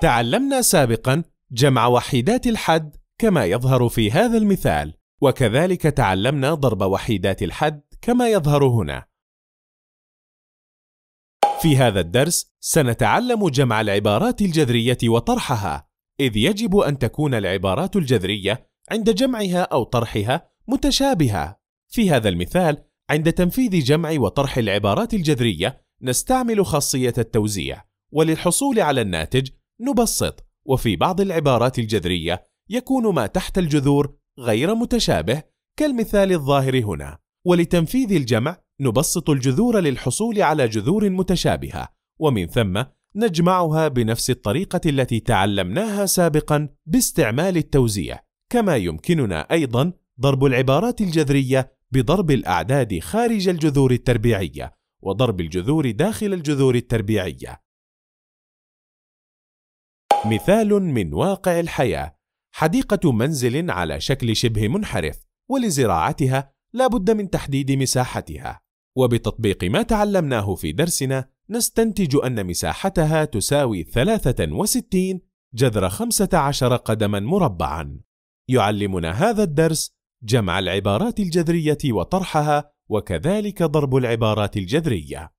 تعلمنا سابقا جمع وحيدات الحد كما يظهر في هذا المثال وكذلك تعلمنا ضرب وحيدات الحد كما يظهر هنا في هذا الدرس سنتعلم جمع العبارات الجذرية وطرحها إذ يجب أن تكون العبارات الجذرية عند جمعها أو طرحها متشابهة في هذا المثال عند تنفيذ جمع وطرح العبارات الجذرية نستعمل خاصية التوزيع وللحصول على الناتج نبسط وفي بعض العبارات الجذرية يكون ما تحت الجذور غير متشابه كالمثال الظاهر هنا ولتنفيذ الجمع نبسط الجذور للحصول على جذور متشابهة ومن ثم نجمعها بنفس الطريقة التي تعلمناها سابقا باستعمال التوزيع كما يمكننا أيضا ضرب العبارات الجذرية بضرب الأعداد خارج الجذور التربيعية وضرب الجذور داخل الجذور التربيعية مثال من واقع الحياة حديقة منزل على شكل شبه منحرف ولزراعتها لا بد من تحديد مساحتها وبتطبيق ما تعلمناه في درسنا نستنتج أن مساحتها تساوي 63 جذر 15 قدما مربعا يعلمنا هذا الدرس جمع العبارات الجذرية وطرحها وكذلك ضرب العبارات الجذريه